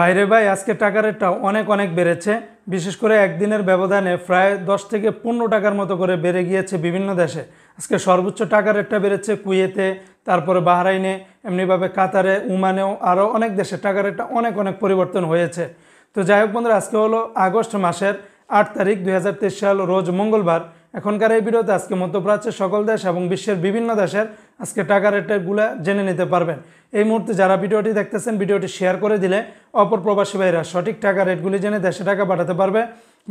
বাইরে ভাই আজকে টাকার রেটটা অনেক অনেক বেড়েছে বিশেষ করে একদিনের ব্যবধানে প্রায় দশ থেকে পনেরো টাকার মতো করে বেড়ে গিয়েছে বিভিন্ন দেশে আজকে সর্বোচ্চ টাকার রেটটা বেড়েছে কুয়েতে তারপরে বাহরাইনে এমনিভাবে কাতারে উমানেও আরও অনেক দেশে টাকার রেটটা অনেক অনেক পরিবর্তন হয়েছে তো যাই হোক বন্ধুরা আজকে হলো আগস্ট মাসের আট তারিখ দুই সাল রোজ মঙ্গলবার এখনকার এই ভিডিওতে আজকে মধ্যপ্রাচ্যের সকল দেশ এবং বিশ্বের বিভিন্ন দেশের আজকে টাকা রেটগুলো জেনে নিতে পারবেন এই মুহূর্তে যারা ভিডিওটি দেখতেছেন ভিডিওটি শেয়ার করে দিলে অপর প্রবাসী ভাইরা সঠিক টাকা রেটগুলি জেনে দেশে টাকা পাঠাতে পারবে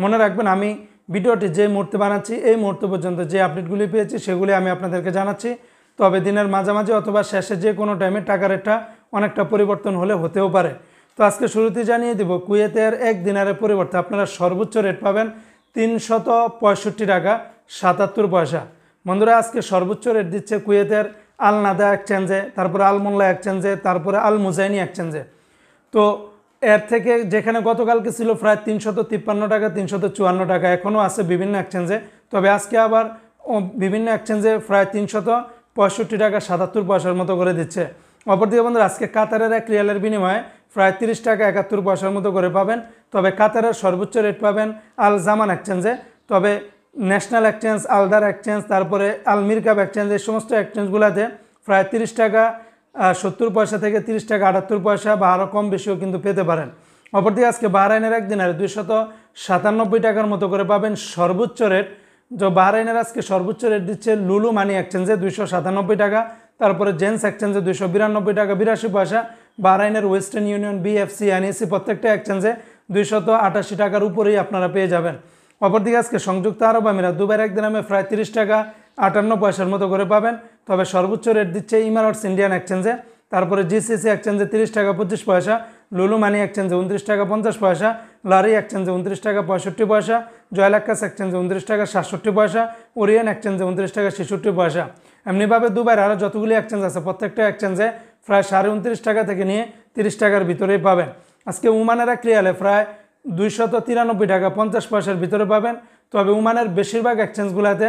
মনে রাখবেন আমি ভিডিওটি যে মুহূর্তে বানাচ্ছি এই মুহূর্ত পর্যন্ত যে আপডেটগুলি পেয়েছি সেগুলি আমি আপনাদেরকে জানাচ্ছি তবে দিনের মাঝামাঝি অথবা শেষে যে কোনো টাইমে টাকা রেটটা অনেকটা পরিবর্তন হলে হতেও পারে তো আজকে শুরুতে জানিয়ে দেব কুয়েতের এক দিনারের পরিবর্তে আপনারা সর্বোচ্চ রেট পাবেন তিনশত পঁয়ষট্টি টাকা সাতাত্তর পয়সা বন্ধুরা আজকে সর্বোচ্চ রেট দিচ্ছে কুয়েতের আল নাদা এক্সচেঞ্জে তারপরে আল মোল্লা এক্সচেঞ্জে তারপরে আল মুজাইনি এক্সচেঞ্জে তো এর থেকে যেখানে গতকালকে ছিল প্রায় তিনশত তিপ্পান্ন টাকা তিনশত চুয়ান্ন টাকা এখনও আছে বিভিন্ন এক্সচেঞ্জে তবে আজকে আবার বিভিন্ন এক্সচেঞ্জে প্রায় তিনশত পঁয়ষট্টি টাকা সাতাত্তর পয়সার মতো করে দিচ্ছে অপরদিকে বন্ধুরা আজকে কাতারের এক রিয়ালের বিনিময়ে প্রায় তিরিশ টাকা একাত্তর পয়সার মতো করে পাবেন তবে কাতারের সর্বোচ্চ রেট পাবেন আল জামান এক্সচেঞ্জে তবে ন্যাশনাল এক্সচেঞ্জ আলদার এক্সচেঞ্জ তারপরে আলমির কাপ এক্সচেঞ্জ এই সমস্ত এক্সচেঞ্জগুলোতে প্রায় তিরিশ টাকা সত্তর পয়সা থেকে তিরিশ টাকা আটাত্তর পয়সা বা আরও কম বেশিও কিন্তু পেতে পারেন অপরদিকে আজকে বাহরাইনের একদিনের দুইশত সাতানব্বই টাকার মতো করে পাবেন সর্বোচ্চ রেট যে বাহরাইনের আজকে সর্বোচ্চ রেট দিচ্ছে লুলু মানি এক্সচেঞ্জে দুইশো সাতানব্বই টাকা তারপরে জেন্স এক্সচেঞ্জে দুইশো বিরানব্বই টাকা বিরাশি পয়সা বাহরাইনের ওয়েস্টার্ন ইউনিয়ন বিএফসি এনএসি প্রত্যেকটা এক্সচেঞ্জে দুইশত আটাশি টাকার উপরেই আপনারা পেয়ে যাবেন অপরদিকে আজকে সংযুক্ত আরব আমিরাত দুবাইয়ের এক দিনামে প্রায় তিরিশ টাকা আটান্ন পয়সার মতো করে পাবেন তবে সর্বোচ্চ রেট দিচ্ছে ইমারটস ইন্ডিয়ান এক্সচেঞ্জে তারপরে জিসিসি এক্সচেঞ্জে তিরিশ টাকা পঁচিশ পয়সা লুলু মানি এক্সচেঞ্জে উনত্রিশ টাকা পঞ্চাশ পয়সা লারি এক্সচেঞ্জে উনত্রিশ টাকা পঁয়ষট্টি পয়সা জয়লাক্কাস এক্সচেঞ্জে উনত্রিশ টাকা সাতষট্টি পয়সা ওরিয়ান এক্সচেঞ্জে উনত্রিশ টাকা ছেষট্টি পয়সা এমনিভাবে দুবাইয়ের আরও যতগুলি এক্সচেঞ্জ আছে প্রত্যেকটা এক্সচেঞ্জে প্রায় সাড়ে উনত্রিশ টাকা থেকে নিয়ে তিরিশ টাকার ভিতরেই পাবেন আজকে উমানেরা ক্রিয়ালে প্রায় দুইশত তিরানব্বই টাকা পঞ্চাশ পয়সার ভিতরে পাবেন তবে উমানের বেশিরভাগ এক্সচেঞ্জগুলোতে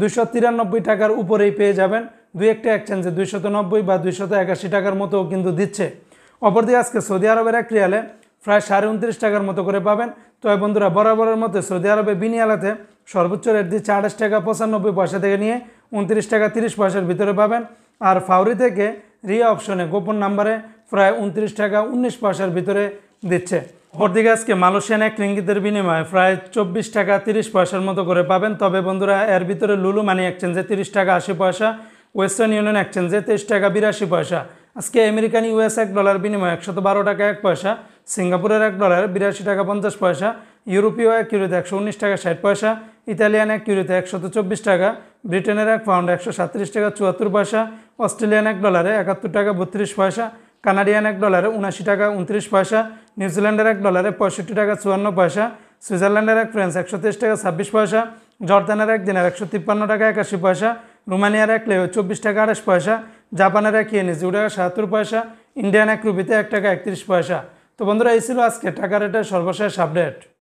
দুইশো তিরানব্বই টাকার উপরেই পেয়ে যাবেন দুই একটা এক্সচেঞ্জে দুইশত নব্বই বা দুইশত একাশি টাকার মতো কিন্তু দিচ্ছে অপরদিকে আজকে সৌদি আরবের এক রিয়ালে প্রায় সাড়ে উনত্রিশ টাকার মতো করে পাবেন তবে বন্ধুরা বরাবরের মতো সৌদি আরবে বিনিয়ালাতে সর্বোচ্চ রেট দিচ্ছে আঠাশ টাকা পঁচানব্বই পয়সা থেকে নিয়ে উনত্রিশ টাকা তিরিশ পয়সার ভিতরে পাবেন আর ফাউরি থেকে রিয়া অপশনে গোপন নাম্বারে প্রায় উনত্রিশ টাকা উনিশ পয়সার ভিতরে দিচ্ছে অপরদিকে আজকে মালয়েশিয়ান এক রিঙ্গিতের বিনিময়ে প্রায় চব্বিশ টাকা তিরিশ পয়সার মতো করে পাবেন তবে বন্ধুরা এর ভিতরে লুলু মানি এক্সচেঞ্জে তিরিশ টাকা আশি পয়সা ওয়েস্টার্ন ইউনিয়ন এক্সচেঞ্জে তেইশ টাকা বিরাশি পয়সা আজকে আমেরিকান ইউএস এক ডলার বিনিময়ে একশত বারো টাকা এক পয়সা সিঙ্গাপুরের এক ডলার বিরাশি টাকা পঞ্চাশ পয়সা ইউরোপীয় এক ইউরোতে একশো উনিশ টাকা ষাট পয়সা ইতালিয়ান এক ইউরোতে একশত চব্বিশ টাকা ব্রিটেনের এক পাউন্ড একশো সাত্রিশ টাকা চুয়াত্তর পয়সা অস্ট্রেলিয়ান এক ডলারে একাত্তর টাকা বত্রিশ পয়সা কানাডিয়ান এক ডলারে উনাশি টাকা উনত্রিশ পয়সা নিউজিল্যান্ডের এক ডলারে পঁয়ষট্টি টাকা চুয়ান্ন পয়সা সুইজারল্যান্ডের এক ফ্রেন্স একশো তেইশ টাকা ছাব্বিশ পয়সা জর্দানের এক দিনের একশো তিপ্পান্ন টাকা একাশি পয়সা রোমানিয়ার এক লেহ চব্বিশ টাকা আড়াইশ পয়সা জাপানের এক ইয়ে দু টাকা সাহাত্তর পয়সা ইন্ডিয়ান এক রুপিতে এক টাকা একত্রিশ পয়সা তো বন্ধুরা এই ছিল আজকে টাকা রেটের সর্বশেষ আপডেট